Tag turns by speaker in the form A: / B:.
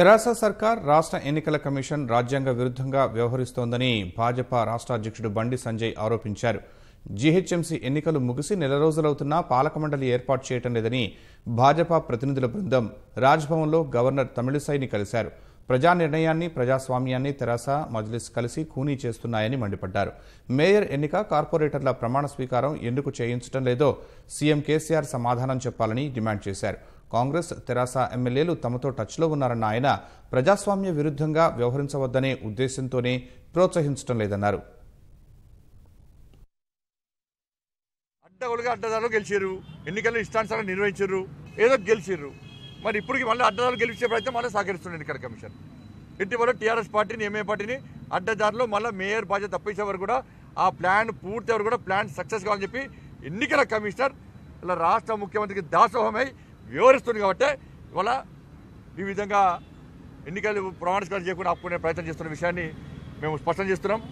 A: తెరాస సర్కార్ రాష్ట్ర ఎన్నికల కమిషన్ రాజ్యాంగ విరుద్ధంగా వ్యవహరిస్తోందని భాజపా రాష్ట్ర అధ్యక్షుడు బండి సంజయ్ ఆరోపించారు జీహెచ్ఎంసీ ఎన్నికలు ముగిసి నెల రోజులవుతున్నా పాలక మండలి ఏర్పాటు చేయటం లేదని భాజపా ప్రతినిధుల బృందం రాజ్భవన్లో గవర్నర్ తమిళిసైని కలిశారు ప్రజా నిర్ణయాన్ని ప్రజాస్వామ్యాన్ని తెరాస మజ్లిస్ కలిసి ఖూనీ చేస్తున్నాయని మండిపడ్డారు మేయర్ ఎన్నిక కార్పొరేటర్ల ప్రమాణ స్వీకారం ఎందుకు చేయించడం లేదో సీఎం కేసీఆర్ సమాధానం చెప్పాలని డిమాండ్ చేశారు కాంగ్రెస్ తెరాస ఎమ్మెల్యేలు తమతో టచ్లో ఉన్నారన్న ఆయన ప్రజాస్వామ్య విరుద్ధంగా వ్యవహరించవద్దనే ఉద్దేశంతోనే ప్రోత్సహించడం లేదన్నారు
B: అడ్డగోలుగా అడ్డదారులు గెలిచారు ఎన్నికలు ఇష్టానుసారం నిర్వహించారు ఏదో గెలిచారు మరి ఇప్పటికి మళ్ళీ అడ్డదారులు గెలిచే ప్రయత్నం మళ్ళీ సహకరిస్తుంది ఎన్నికల కమిషన్ ఇటీవల టీఆర్ఎస్ పార్టీని ఎంఏ పార్టీని అడ్డదారులు మళ్ళీ మేయర్ బాధ్యత తప్పించే వరకు కూడా ఆ ప్లాన్ పూర్తి వరకు కూడా ప్లాన్ సక్సెస్ కావాలని చెప్పి ఎన్నికల కమిషనర్ ఇలా రాష్ట్ర ముఖ్యమంత్రికి దాసోహమై వివరిస్తుంది కాబట్టి ఇవాళ ఈ విధంగా ఎన్నికలు ప్రమాణ చేయకుండా ఆపుకునే ప్రయత్నం చేస్తున్న విషయాన్ని మేము స్పష్టం చేస్తున్నాం